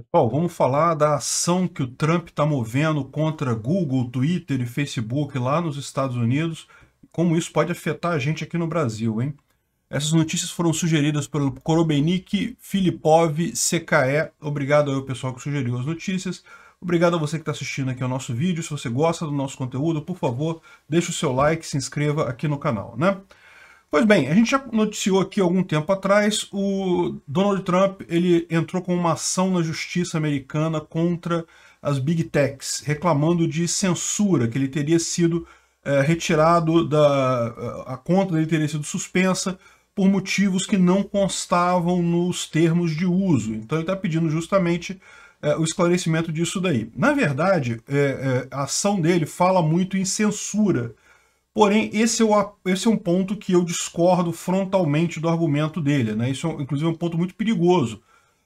Pessoal, vamos falar da ação que o Trump está movendo contra Google, Twitter e Facebook lá nos Estados Unidos, como isso pode afetar a gente aqui no Brasil, hein? Essas notícias foram sugeridas pelo Korobenik Filipov CKE. Obrigado ao pessoal que sugeriu as notícias. Obrigado a você que está assistindo aqui ao nosso vídeo. Se você gosta do nosso conteúdo, por favor, deixe o seu like, se inscreva aqui no canal, né? Pois bem, a gente já noticiou aqui algum tempo atrás, o Donald Trump ele entrou com uma ação na justiça americana contra as Big Techs, reclamando de censura, que ele teria sido é, retirado da... Eh, a conta dele teria sido suspensa por motivos que não constavam nos termos de uso. Então ele está pedindo justamente é, o esclarecimento disso daí. Na verdade, é, a ação dele fala muito em censura, Porém, esse é, o, esse é um ponto que eu discordo frontalmente do argumento dele. Né? Isso, é, inclusive, é um ponto muito perigoso,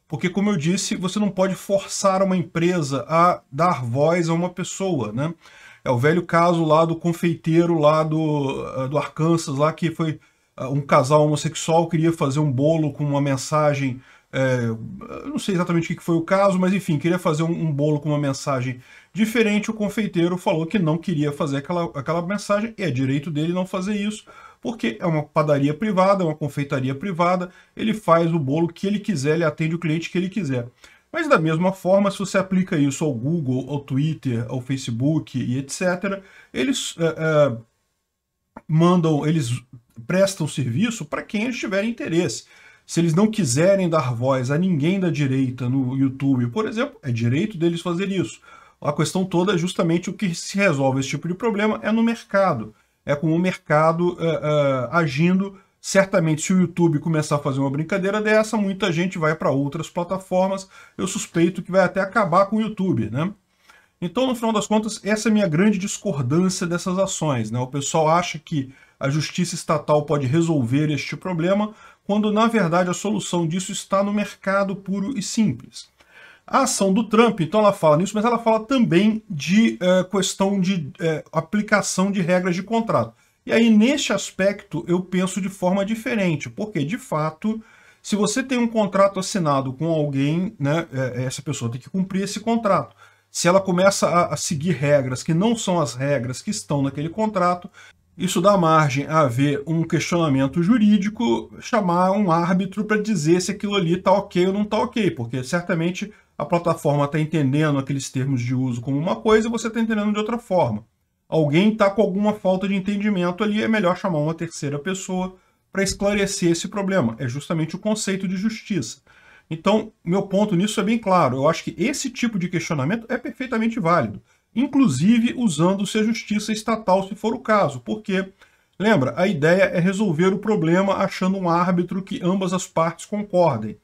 porque, como eu disse, você não pode forçar uma empresa a dar voz a uma pessoa. Né? É o velho caso lá do confeiteiro lá do, ah, do Arkansas, lá que foi ah, um casal homossexual queria fazer um bolo com uma mensagem. É, não sei exatamente o que foi o caso, mas enfim, queria fazer um, um, bolo com uma mensagem diferente. O confeiteiro falou que não queria fazer aquela, aquela mensagem, e é direito dele não fazer isso, porque é uma padaria privada, é uma confeitaria privada, ele faz o bolo que ele quiser, ele atende o cliente que ele quiser. Mas da mesma forma, se você aplica isso ao Google, ao Twitter, ao Facebook e etc., eles é, é, mandam, eles prestam serviço para quem eles tiverem interesse. Se eles não quiserem dar voz a ninguém da direita no YouTube, por exemplo, é direito deles fazer isso. A questão toda é justamente o que se resolve esse tipo de problema é no mercado. É com o mercado uh, uh, agindo. Certamente, se o YouTube começar a fazer uma brincadeira dessa, muita gente vai para outras plataformas. Eu suspeito que vai até acabar com o YouTube, né? Então, no final das contas, essa é a minha grande discordância dessas ações. Né? O pessoal acha que a justiça estatal pode resolver este problema, quando na verdade a solução disso está no mercado puro e simples. A ação do Trump, então ela fala nisso, mas ela fala também de eh, questão de eh, aplicação de regras de contrato. E aí, neste aspecto, eu penso de forma diferente, porque de fato, se você tem um contrato assinado com alguém, né, eh, essa pessoa tem que cumprir esse contrato. Se ela começa a, a seguir regras que não são as regras que estão naquele contrato, isso dá margem a haver um questionamento jurídico, chamar um árbitro para dizer se aquilo ali está ok ou não está ok, porque certamente a plataforma está entendendo aqueles termos de uso como uma coisa e você está entendendo de outra forma. Alguém está com alguma falta de entendimento ali, é melhor chamar uma terceira pessoa para esclarecer esse problema. É justamente o conceito de justiça. Então, meu ponto nisso é bem claro. Eu acho que esse tipo de questionamento é perfeitamente válido inclusive usando-se a justiça estatal se for o caso, porque, lembra, a ideia é resolver o problema achando um árbitro que ambas as partes concordem.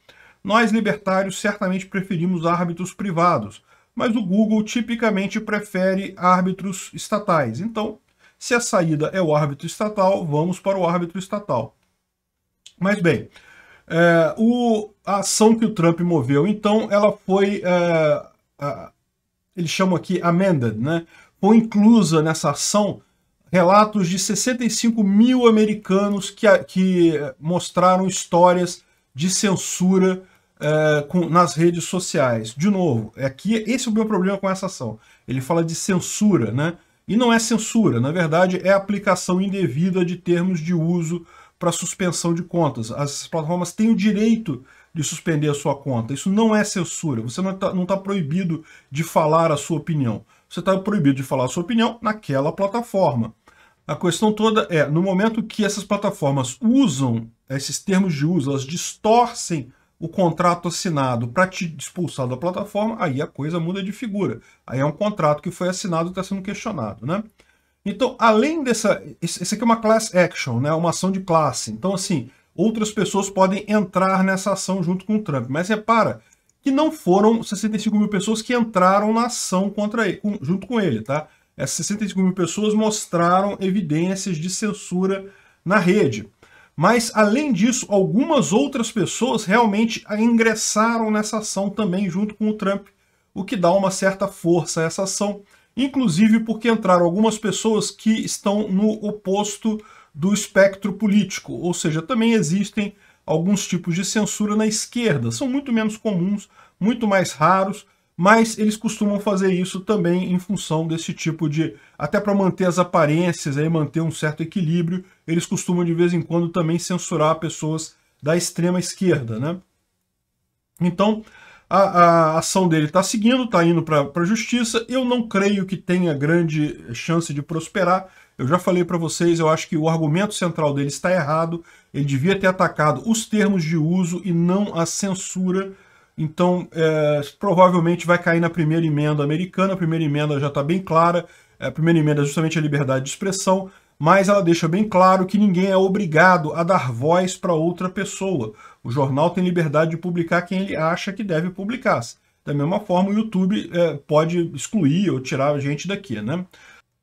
Nós, libertários, certamente preferimos árbitros privados, mas o Google tipicamente prefere árbitros estatais. Então, se a saída é o árbitro estatal, vamos para o árbitro estatal. Mas bem, é, o, a ação que o Trump moveu, então, ela foi é, eles chamam aqui amended, né? Foi inclusa nessa ação relatos de 65 mil americanos que, que mostraram histórias de censura eh, com, nas redes sociais. De novo, é aqui esse é o meu problema com essa ação. Ele fala de censura, né? E não é censura, na verdade é aplicação indevida de termos de uso para suspensão de contas. As plataformas têm o direito de suspender a sua conta. Isso não é censura. Você não está tá proibido de falar a sua opinião. Você está proibido de falar a sua opinião naquela plataforma. A questão toda é, no momento que essas plataformas usam esses termos de uso, elas distorcem o contrato assinado para te expulsar da plataforma, aí a coisa muda de figura. Aí é um contrato que foi assinado e está sendo questionado, né? Então, além dessa... esse aqui é uma class action, né? Uma ação de classe. Então, assim, outras pessoas podem entrar nessa ação junto com o Trump. Mas repara que não foram 65 mil pessoas que entraram na ação contra ele, junto com ele, tá? Essas 65 mil pessoas mostraram evidências de censura na rede. Mas, além disso, algumas outras pessoas realmente ingressaram nessa ação também junto com o Trump, o que dá uma certa força a essa ação, inclusive porque entraram algumas pessoas que estão no oposto do espectro político, ou seja, também existem alguns tipos de censura na esquerda. São muito menos comuns, muito mais raros, mas eles costumam fazer isso também em função desse tipo de. Até para manter as aparências, aí, manter um certo equilíbrio, eles costumam de vez em quando também censurar pessoas da extrema esquerda. Né? Então, a, a ação dele está seguindo, está indo para a justiça. Eu não creio que tenha grande chance de prosperar. Eu já falei para vocês, eu acho que o argumento central dele está errado. Ele devia ter atacado os termos de uso e não a censura. Então, é, provavelmente vai cair na primeira emenda americana. A primeira emenda já está bem clara. É, a primeira emenda é justamente a liberdade de expressão mas ela deixa bem claro que ninguém é obrigado a dar voz para outra pessoa. O jornal tem liberdade de publicar quem ele acha que deve publicar. Da mesma forma, o YouTube é, pode excluir ou tirar a gente daqui, né?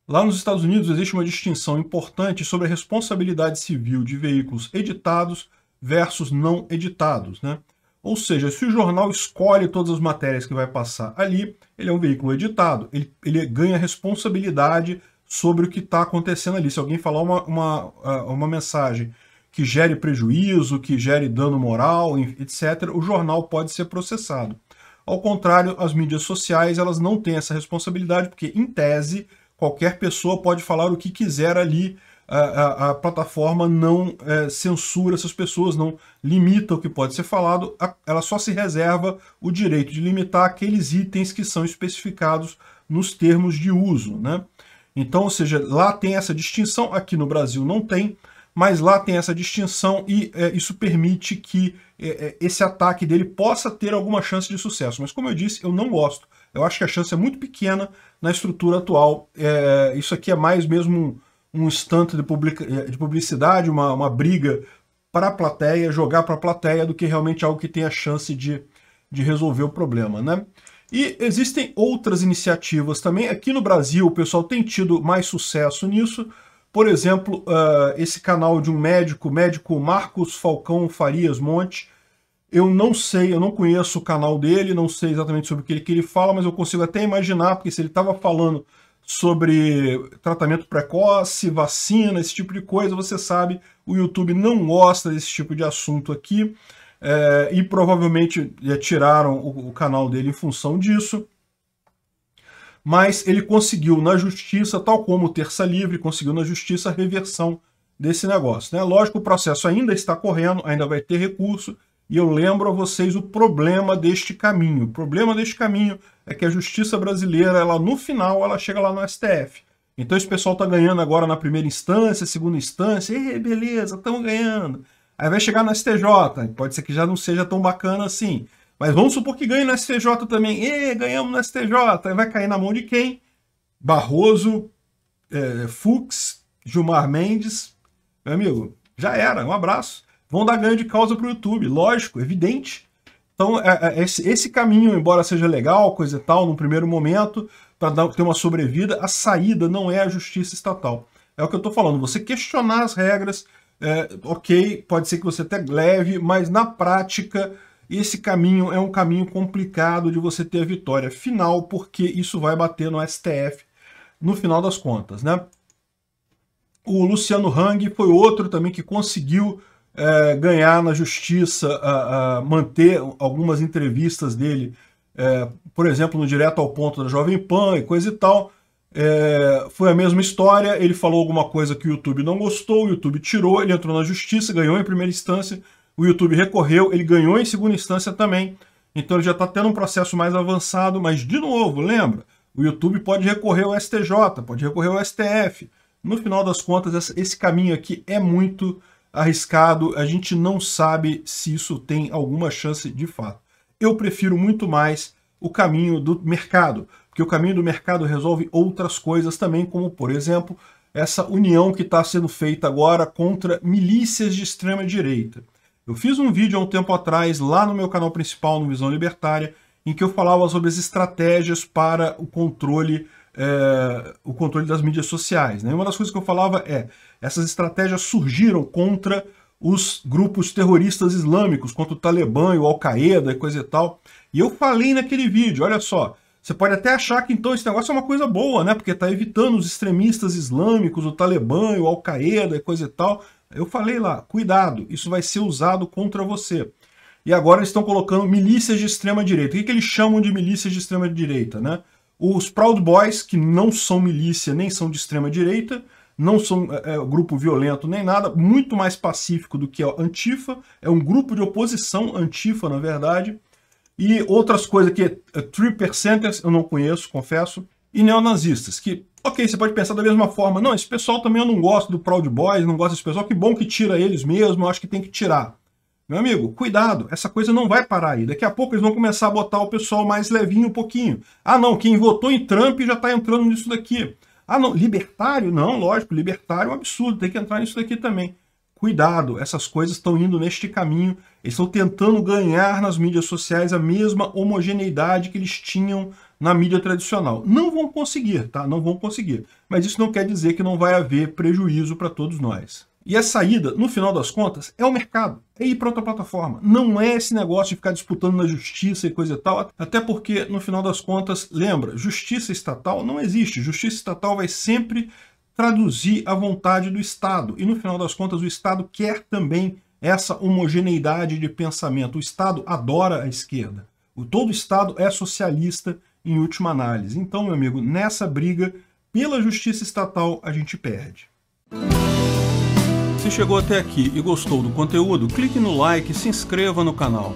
Lá nos Estados Unidos existe uma distinção importante sobre a responsabilidade civil de veículos editados versus não editados, né? Ou seja, se o jornal escolhe todas as matérias que vai passar ali, ele é um veículo editado, ele, ele ganha responsabilidade sobre o que está acontecendo ali. Se alguém falar uma, uma, ah, uma mensagem que gere prejuízo, que gere dano moral, etc., o jornal pode ser processado. Ao contrário, as mídias sociais elas não têm essa responsabilidade, porque, em tese, qualquer pessoa pode falar o que quiser ali. A, a, a plataforma não é, censura essas pessoas, não limita o que pode ser falado, a, ela só se reserva o direito de limitar aqueles itens que são especificados nos termos de uso. Né? Então, ou seja, lá tem essa distinção, aqui no Brasil não tem, mas lá tem essa distinção e é, isso permite que é, é, esse ataque dele possa ter alguma chance de sucesso. Mas como eu disse, eu não gosto. Eu acho que a chance é muito pequena na estrutura atual. É, isso aqui é mais mesmo um, um de, é, de, publicidade, uma, uma briga para a plateia, jogar para a plateia, do que realmente algo que tenha chance de, de resolver o problema, né? E existem outras iniciativas também. Aqui no Brasil, o pessoal tem tido mais sucesso nisso. Por exemplo, uh, esse canal de um médico, médico Marcos Falcão Farias Monte. Eu não sei, eu não conheço o canal dele, não sei exatamente sobre o que ele, que ele fala, mas eu consigo até imaginar, porque se ele estava falando sobre tratamento precoce, vacina, esse tipo de coisa, você sabe, o YouTube não gosta desse tipo de assunto aqui é, e provavelmente tiraram o, o canal dele em função disso. Mas ele conseguiu na justiça, tal como o Terça Livre, conseguiu na justiça a reversão desse negócio. Né? Lógico, o processo ainda está correndo, ainda vai ter recurso, e eu lembro a vocês o problema deste caminho. O problema deste caminho é que a justiça brasileira, ela no final, ela chega lá no STF. Então esse pessoal está ganhando agora na primeira instância, segunda instância, e beleza, estão ganhando. Aí vai chegar no STJ, pode ser que já não seja tão bacana assim. Mas vamos supor que ganhe no STJ também. E ganhamos no STJ. Aí vai cair na mão de quem? Barroso, é, Fux, Gilmar Mendes. Meu amigo, já era. Um abraço. Vão dar ganho de causa para o YouTube. Lógico, evidente. Então, é, é, esse, esse caminho, embora seja legal, coisa e tal, no primeiro momento, para ter uma sobrevida, a saída não é a justiça estatal. É o que eu estou falando. Você questionar as regras, é, ok, pode ser que você até leve, mas na prática esse caminho é um caminho complicado de você ter a vitória final, porque isso vai bater no STF no final das contas, né? O Luciano Hang foi outro também que conseguiu é, ganhar na justiça, a, a manter algumas entrevistas dele, é, por exemplo, no Direto ao Ponto da Jovem Pan e coisa e tal, é, foi a mesma história, ele falou alguma coisa que o YouTube não gostou, o YouTube tirou, ele entrou na justiça, ganhou em primeira instância, o YouTube recorreu, ele ganhou em segunda instância também. Então ele já está tendo um processo mais avançado, mas de novo, lembra, o YouTube pode recorrer ao STJ, pode recorrer ao STF. No final das contas, esse caminho aqui é muito arriscado, a gente não sabe se isso tem alguma chance de fato. Eu prefiro muito mais o caminho do mercado que o caminho do mercado resolve outras coisas também, como, por exemplo, essa união que está sendo feita agora contra milícias de extrema-direita. Eu fiz um vídeo há um tempo atrás, lá no meu canal principal, no Visão Libertária, em que eu falava sobre as estratégias para o controle, é, o controle das mídias sociais. Né? Uma das coisas que eu falava é, essas estratégias surgiram contra os grupos terroristas islâmicos, contra o Talibã e o Al-Qaeda e coisa e tal. E eu falei naquele vídeo, olha só, você pode até achar que então esse negócio é uma coisa boa, né? Porque está evitando os extremistas islâmicos, o Talibã, o Al-Qaeda e coisa e tal. Eu falei lá, cuidado, isso vai ser usado contra você. E agora eles estão colocando milícias de extrema direita. O que, que eles chamam de milícias de extrema direita, né? Os Proud Boys, que não são milícia nem são de extrema direita, não são é, é grupo violento nem nada, muito mais pacífico do que a Antifa, é um grupo de oposição Antifa, na verdade, e outras coisas que é, Three Percenters, eu não conheço, confesso, e neonazistas, que, ok, você pode pensar da mesma forma, não, esse pessoal também eu não gosto do Proud Boys, não gosto desse pessoal, que bom que tira eles mesmo, eu acho que tem que tirar. Meu amigo, cuidado, essa coisa não vai parar aí. Daqui a pouco eles vão começar a botar o pessoal mais levinho um pouquinho. Ah não, quem votou em Trump já está entrando nisso daqui. Ah não, libertário? Não, lógico, libertário é um absurdo, tem que entrar nisso daqui também. Cuidado, essas coisas estão indo neste caminho. Eles estão tentando ganhar nas mídias sociais a mesma homogeneidade que eles tinham na mídia tradicional. Não vão conseguir, tá? Não vão conseguir. Mas isso não quer dizer que não vai haver prejuízo para todos nós. E a saída, no final das contas, é o mercado. É ir para outra plataforma. Não é esse negócio de ficar disputando na justiça e coisa e tal. Até porque, no final das contas, lembra, justiça estatal não existe. Justiça estatal vai sempre traduzir a vontade do Estado. E no final das contas, o Estado quer também essa homogeneidade de pensamento. O Estado adora a esquerda. O todo Estado é socialista em última análise. Então, meu amigo, nessa briga pela justiça estatal a gente perde. Se chegou até aqui e gostou do conteúdo, clique no like e se inscreva no canal.